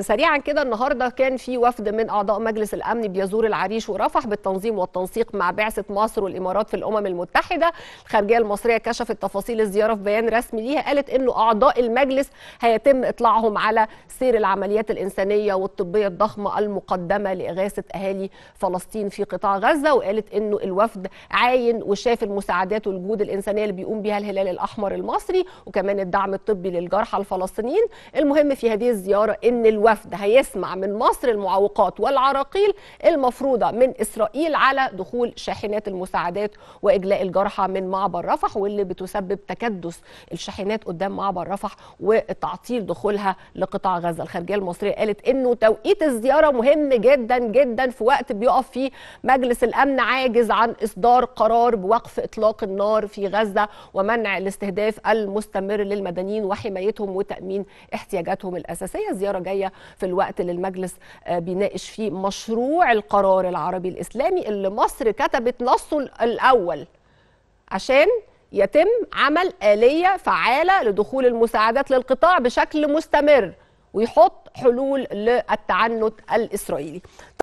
سريعا كده النهارده كان في وفد من اعضاء مجلس الامن بيزور العريش ورفح بالتنظيم والتنسيق مع بعثه مصر والامارات في الامم المتحده الخارجيه المصريه كشفت تفاصيل الزياره في بيان رسمي ليها قالت انه اعضاء المجلس هيتم اطلاعهم على سير العمليات الانسانيه والطبيه الضخمه المقدمه لاغاثه اهالي فلسطين في قطاع غزه وقالت انه الوفد عاين وشاف المساعدات والجهود الانسانيه اللي بيقوم بها الهلال الاحمر المصري وكمان الدعم الطبي للجرحى الفلسطينيين المهم في هذه الزياره ان الوفد هيسمع من مصر المعوقات والعراقيل المفروضه من اسرائيل على دخول شاحنات المساعدات واجلاء الجرحى من معبر رفح واللي بتسبب تكدس الشاحنات قدام معبر رفح وتعطيل دخولها لقطاع غزه الخارجيه المصريه قالت انه توقيت الزياره مهم جدا جدا في وقت بيقف فيه مجلس الامن عاجز عن اصدار قرار بوقف اطلاق النار في غزه ومنع الاستهداف المستمر للمدنيين وحمايتهم وتامين احتياجاتهم الاساسيه زياره جايه في الوقت اللي المجلس آه، بيناقش فيه مشروع القرار العربي الاسلامي اللي مصر كتبت نصه الاول عشان يتم عمل آلية فعالة لدخول المساعدات للقطاع بشكل مستمر ويحط حلول للتعنت الإسرائيلي